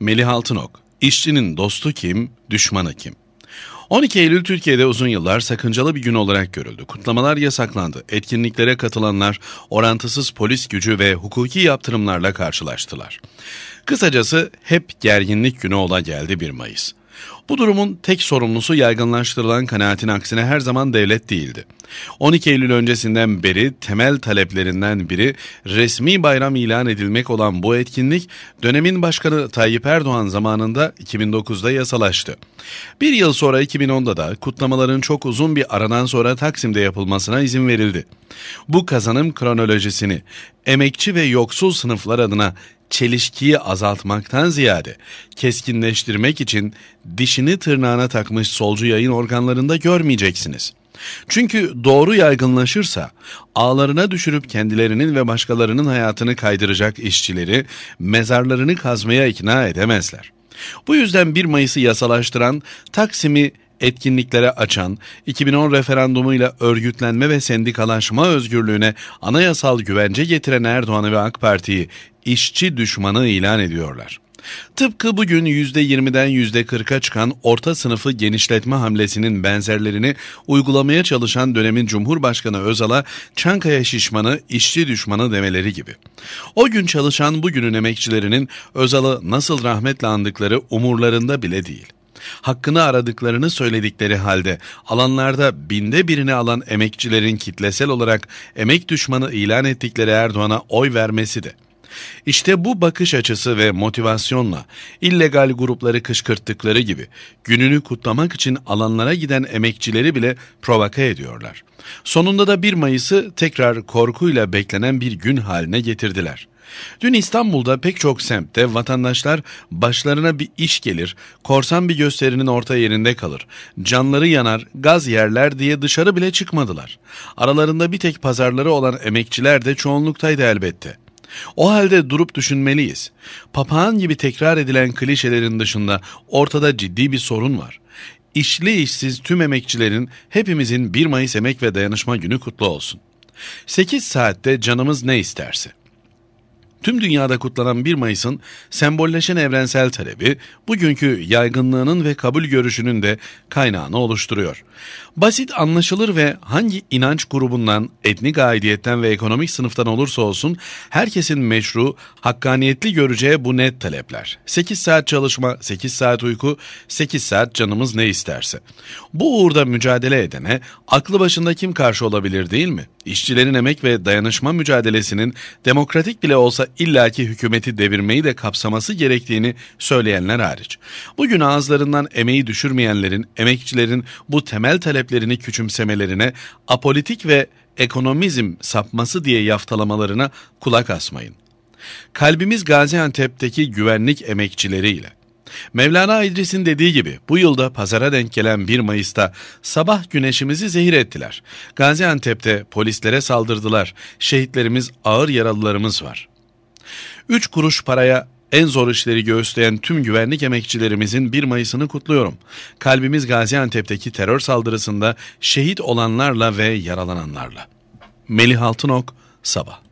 Melih Altınok, işçinin dostu kim, düşmanı kim? 12 Eylül Türkiye'de uzun yıllar sakıncalı bir gün olarak görüldü. Kutlamalar yasaklandı. Etkinliklere katılanlar orantısız polis gücü ve hukuki yaptırımlarla karşılaştılar. Kısacası hep gerginlik günü ola geldi 1 Mayıs. Bu durumun tek sorumlusu yaygınlaştırılan kanaatin aksine her zaman devlet değildi. 12 Eylül öncesinden beri temel taleplerinden biri resmi bayram ilan edilmek olan bu etkinlik dönemin başkanı Tayyip Erdoğan zamanında 2009'da yasalaştı. Bir yıl sonra 2010'da da kutlamaların çok uzun bir aradan sonra Taksim'de yapılmasına izin verildi. Bu kazanım kronolojisini emekçi ve yoksul sınıflar adına çelişkiyi azaltmaktan ziyade keskinleştirmek için dişini tırnağına takmış solcu yayın organlarında görmeyeceksiniz. Çünkü doğru yaygınlaşırsa ağlarına düşürüp kendilerinin ve başkalarının hayatını kaydıracak işçileri mezarlarını kazmaya ikna edemezler. Bu yüzden 1 Mayıs'ı yasalaştıran Taksim'i etkinliklere açan, 2010 referandumuyla örgütlenme ve sendikalaşma özgürlüğüne anayasal güvence getiren Erdoğan'ı ve AK Parti'yi işçi düşmanı ilan ediyorlar. Tıpkı bugün %20'den %40'a çıkan orta sınıfı genişletme hamlesinin benzerlerini uygulamaya çalışan dönemin Cumhurbaşkanı Özal'a Çankaya şişmanı, işçi düşmanı demeleri gibi. O gün çalışan bugünün emekçilerinin Özal'ı nasıl rahmetle andıkları umurlarında bile değil. Hakkını aradıklarını söyledikleri halde alanlarda binde birini alan emekçilerin kitlesel olarak emek düşmanı ilan ettikleri Erdoğan'a oy vermesi de işte bu bakış açısı ve motivasyonla illegal grupları kışkırttıkları gibi gününü kutlamak için alanlara giden emekçileri bile provoka ediyorlar. Sonunda da 1 Mayıs'ı tekrar korkuyla beklenen bir gün haline getirdiler.'' Dün İstanbul'da pek çok semtte vatandaşlar başlarına bir iş gelir, korsan bir gösterinin orta yerinde kalır, canları yanar, gaz yerler diye dışarı bile çıkmadılar. Aralarında bir tek pazarları olan emekçiler de çoğunluktaydı elbette. O halde durup düşünmeliyiz. Papağan gibi tekrar edilen klişelerin dışında ortada ciddi bir sorun var. İşli işsiz tüm emekçilerin hepimizin 1 Mayıs Emek ve Dayanışma Günü kutlu olsun. 8 saatte canımız ne isterse. Tüm dünyada kutlanan 1 Mayıs'ın sembolleşen evrensel talebi bugünkü yaygınlığının ve kabul görüşünün de kaynağını oluşturuyor. Basit anlaşılır ve hangi inanç grubundan, etnik aidiyetten ve ekonomik sınıftan olursa olsun herkesin meşru, hakkaniyetli göreceği bu net talepler. 8 saat çalışma, 8 saat uyku, 8 saat canımız ne isterse. Bu uğurda mücadele edene aklı başında kim karşı olabilir değil mi? İşçilerin emek ve dayanışma mücadelesinin demokratik bile olsa illaki hükümeti devirmeyi de kapsaması gerektiğini söyleyenler hariç. Bugün ağızlarından emeği düşürmeyenlerin, emekçilerin bu temel taleplerini küçümsemelerine, apolitik ve ekonomizm sapması diye yaftalamalarına kulak asmayın. Kalbimiz Gaziantep'teki güvenlik emekçileriyle, Mevlana İdris'in dediği gibi bu yılda pazara denk gelen 1 Mayıs'ta sabah güneşimizi zehir ettiler. Gaziantep'te polislere saldırdılar. Şehitlerimiz ağır yaralılarımız var. 3 kuruş paraya en zor işleri göğüsleyen tüm güvenlik emekçilerimizin 1 Mayıs'ını kutluyorum. Kalbimiz Gaziantep'teki terör saldırısında şehit olanlarla ve yaralananlarla. Melih Altınok, Sabah